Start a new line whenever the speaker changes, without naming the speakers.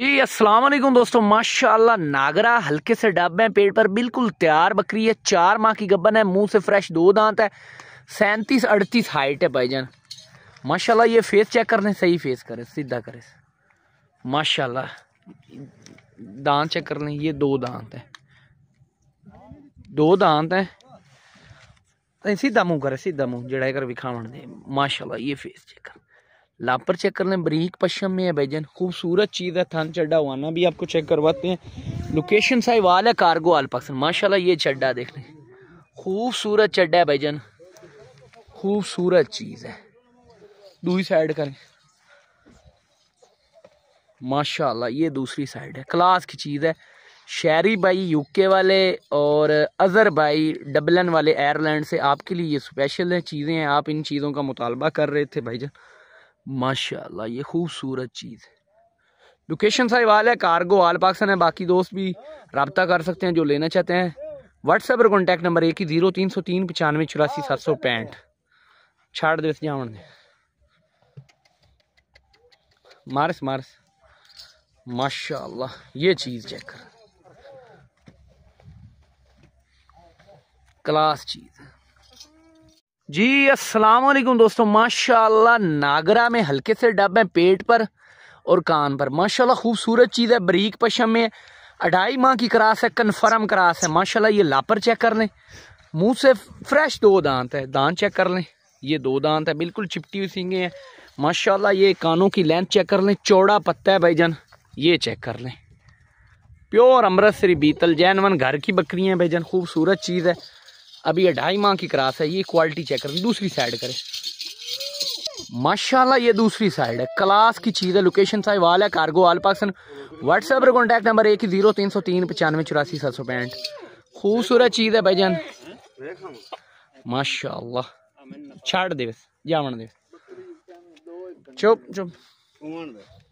जी असलम दोस्तों माशाल्लाह नागरा हल्के से डब है पेट पर बिल्कुल तैयार बकरी है चार माह की गबन है मुंह से फ्रेश दो दांत है सैंतीस अड़तीस हाइट है भाईजान माशाल्लाह ये फेस चेक करने सही फेस करे सीधा करे माशाल्लाह दांत चेक कर लें ये दो दांत है दो दांत है सीधा मुंह करे सीधा मुंह जड़ा कर विखावन दे माशाल्लाह ये फेस चेक कर लापर चेक कर लें बरीक पश्चिम में है भाई भाईजान खूबसूरत चीज़ है थान चड्डा वाना भी आपको चेक करवाते हैं लोकेशन वाल है कारगो आल पाकिस्तान माशाल्लाह ये चड्डा देख लें खूबसूरत चड्डा है भाई भाईजान खूबसूरत चीज़ है दूसरी साइड करें माशाल्लाह ये दूसरी साइड है क्लास की चीज़ है शहरी भाई यूके वाले और अजहर भाई डबलन वाले आयरलैंड से आपके लिए ये स्पेशल है चीज़ें हैं आप इन चीज़ों का मुतालबा कर रहे थे भाई भाईजान माशाल्लाह ये खूबसूरत चीज़ है लोकेशन साहिब है कार्गो आल पाकिस्तान है बाकी दोस्त भी रबता कर सकते हैं जो लेना चाहते हैं व्हाट्सएप पर कॉन्टैक्ट नंबर एक ही जीरो तीन सौ तीन पचानवे चौरासी सत्त सौ पैंठ छाड़ दे जावन मारस मारस माशाल्लाह ये चीज़ चेक कर क्लास चीज़ जी अस्सलाम वालेकुम दोस्तों माशाल्लाह नागरा में हल्के से डब है पेट पर और कान पर माशाल्लाह खूबसूरत चीज़ है बरीक पशम में अढ़ाई माह की क्रास है कन्फर्म क्रास है माशाल्लाह ये लापर चेक कर लें मुंह से फ्रेश दो दांत है दांत चेक कर लें ये दो दांत है बिल्कुल चिपटी हुई सींगे हैं माशाल्लाह ये कानों की लेंथ चेक कर लें चौड़ा पत्ता है भाईजान ये चेक कर लें प्योर अमृतसरी बीतल वन घर की बकरियाँ भाईजान खूबसूरत चीज़ है अभी ये ढाई माह की क्रास है ये क्वालिटी चेक करें दूसरी साइड करें माशाला ये दूसरी साइड है क्लास की चीज़ है लोकेशन साहिवाल है कार्गो आल पाकिस्तान व्हाट्सएप पर कॉन्टैक्ट नंबर एक जीरो तीन सौ तीन पचानवे चौरासी सात सौ पैंठ खूबसूरत चीज़ है भाईजान माशा माशाल्लाह छाड़ दे जावन दे चुप चुप